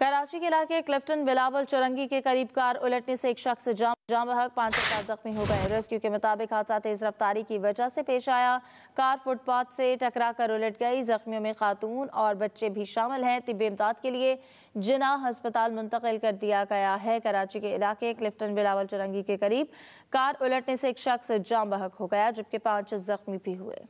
कराची के इलाके क्लिफ्टन बिलावल चुरंगी के करीब कार उलटने से एक शख्स जाम बहक पांच सौ जख्मी हो गए रेस्क्यू के मुताबिक हादसा तेज रफ्तारी की वजह से पेश आया कार फुटपाथ से टकरा कर उलट गई जख्मियों में खातून और बच्चे भी शामिल हैं तिब इमदाद के लिए जिना हस्पताल मुंतकिल कर दिया गया है कराची के इलाके क्लिफ्टन बिलावल चुरंगी के करीब कार उलटने से एक शख्स जाम बहक हो गया जबकि पांच जख्मी भी हुए